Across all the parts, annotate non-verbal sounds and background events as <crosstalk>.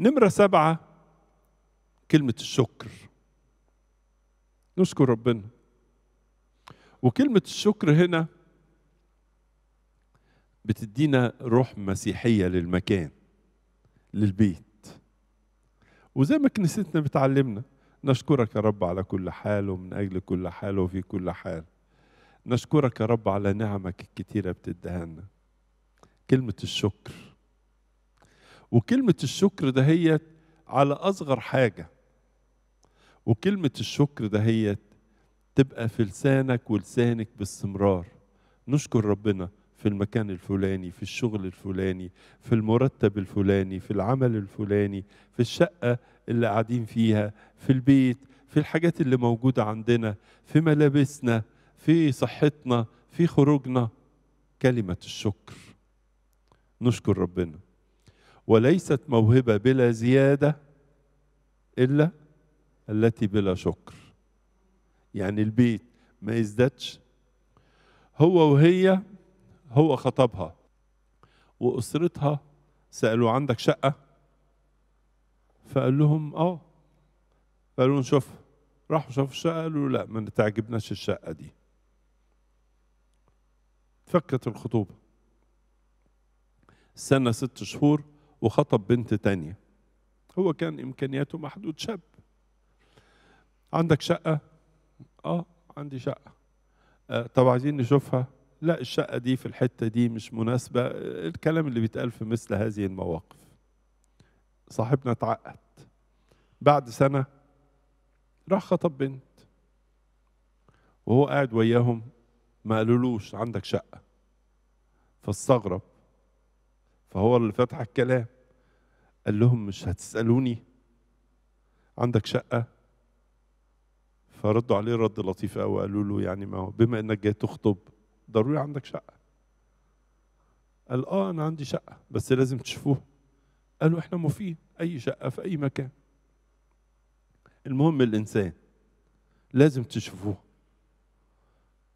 نمرة سبعة كلمة الشكر نشكر ربنا وكلمة الشكر هنا بتدينا روح مسيحية للمكان للبيت وزي ما كنيستنا بتعلمنا نشكرك يا رب على كل حال ومن أجل كل حال وفي كل حال نشكرك يا رب على نعمك الكتيرة بتديها لنا كلمة الشكر وكلمة الشكر دهيت على أصغر حاجة وكلمة الشكر دهيت تبقى في لسانك ولسانك باستمرار نشكر ربنا في المكان الفلاني في الشغل الفلاني في المرتب الفلاني في العمل الفلاني في الشقة اللي قاعدين فيها في البيت في الحاجات اللي موجودة عندنا في ملابسنا في صحتنا في خروجنا كلمة الشكر نشكر ربنا وليست موهبه بلا زياده الا التي بلا شكر يعني البيت ما يزدادش هو وهي هو خطبها واسرتها سالوا عندك شقه فقال لهم اه قالوا نشوف راحوا شافوا الشقه قالوا لا ما تعجبناش الشقه دي فكت الخطوبه استنى ست شهور وخطب بنت تانية هو كان إمكانياته محدود شاب عندك شقة؟ آه عندي شقة آه طب عايزين نشوفها؟ لا الشقة دي في الحتة دي مش مناسبة آه، الكلام اللي بيتقال في مثل هذه المواقف صاحبنا اتعقد بعد سنة راح خطب بنت وهو قاعد وياهم ما قالولوش عندك شقة فاستغرب فهو اللي فتح الكلام قال لهم مش هتسألوني عندك شقة فردوا عليه رد لطيف قوي قالوا له يعني ما هو بما انك جاي تخطب ضروري عندك شقة قال اه انا عندي شقة بس لازم تشوفوه قالوا احنا موفين اي شقة في اي مكان المهم الانسان لازم تشوفوه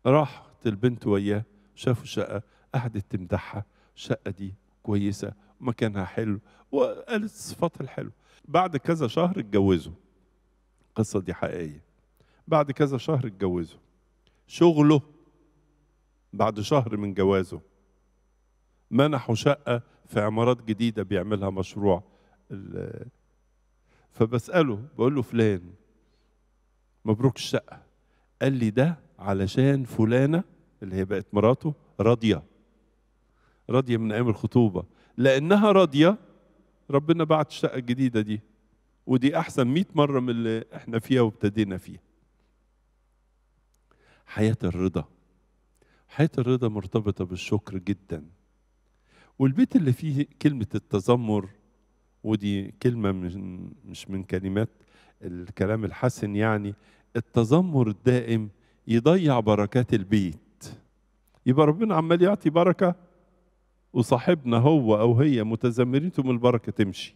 راحت البنت وياه شافوا شقة قعدت تمدحها الشقة دي كويسه ومكانها حلو وقالت صفاتها الحلوه بعد كذا شهر اتجوزوا القصه دي حقيقيه بعد كذا شهر اتجوزوا شغله بعد شهر من جوازه منحوا شقه في عمارات جديده بيعملها مشروع فبساله بقول له فلان مبروك الشقه قال لي ده علشان فلانه اللي هي بقت مراته راضيه راضيه من ايام الخطوبه لانها راضيه ربنا بعت الشقه الجديده دي ودي احسن 100 مره من اللي احنا فيها وابتدينا فيها حياه الرضا حياه الرضا مرتبطه بالشكر جدا والبيت اللي فيه كلمه التذمر ودي كلمه من مش من كلمات الكلام الحسن يعني التذمر الدائم يضيع بركات البيت يبقى ربنا عمال يعطي بركه وصاحبنا هو أو هي متذمرينته البركة تمشي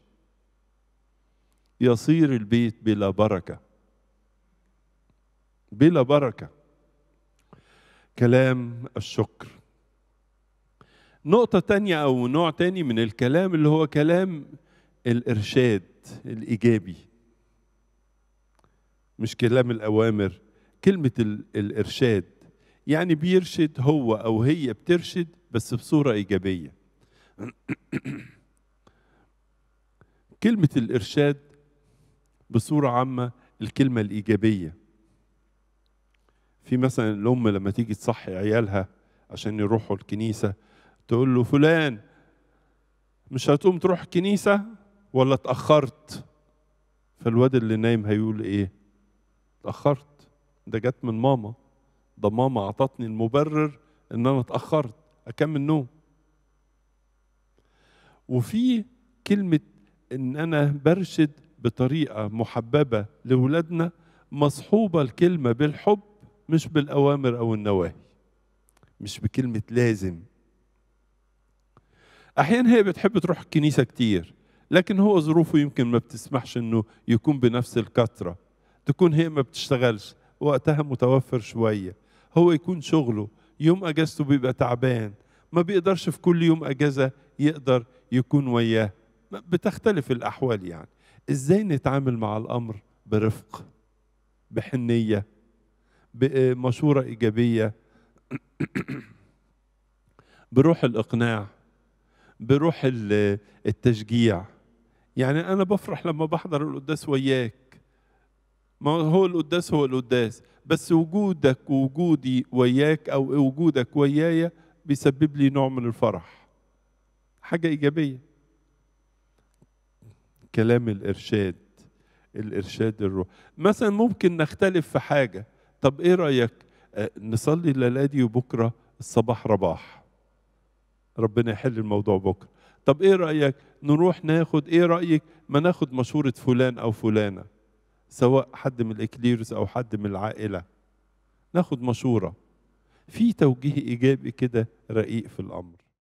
يصير البيت بلا بركة بلا بركة كلام الشكر نقطة تانية أو نوع تاني من الكلام اللي هو كلام الإرشاد الإيجابي مش كلام الأوامر كلمة الإرشاد يعني بيرشد هو أو هي بترشد بس بصورة إيجابية <clears throat> كلمة الإرشاد بصورة عامة الكلمة الإيجابية في مثلا الأم لما تيجي تصحي عيالها عشان يروحوا الكنيسة تقول له فلان مش هتقوم تروح الكنيسة ولا اتأخرت فالواد اللي نايم هيقول إيه اتأخرت ده جت من ماما ده ماما عطتني المبرر إن أنا اتأخرت اكمل نوم وفي كلمه ان انا برشد بطريقه محببه لاولادنا مصحوبه الكلمه بالحب مش بالاوامر او النواهي مش بكلمه لازم احيانا هي بتحب تروح الكنيسه كتير لكن هو ظروفه يمكن ما بتسمحش انه يكون بنفس الكثره تكون هي ما بتشتغلش وقتها متوفر شويه هو يكون شغله يوم اجازته بيبقى تعبان ما بيقدرش في كل يوم اجازه يقدر يكون وياه بتختلف الاحوال يعني ازاي نتعامل مع الامر برفق بحنيه بمشوره آه، ايجابيه <clears throat> بروح الاقناع بروح آه، التشجيع يعني انا بفرح لما بحضر القداس وياك ما هو القداس هو القداس بس وجودك ووجودي وياك او وجودك ويايا بيسبب لي نوع من الفرح حاجه ايجابيه كلام الارشاد الارشاد الروح مثلا ممكن نختلف في حاجه طب ايه رايك آه، نصلي الليله دي وبكره الصباح رباح ربنا يحل الموضوع بكره طب ايه رايك نروح ناخد ايه رايك ما ناخد مشوره فلان او فلانه سواء حد من الاكليروس او حد من العائله ناخد مشوره في توجيه ايجابي كده رقيق في الامر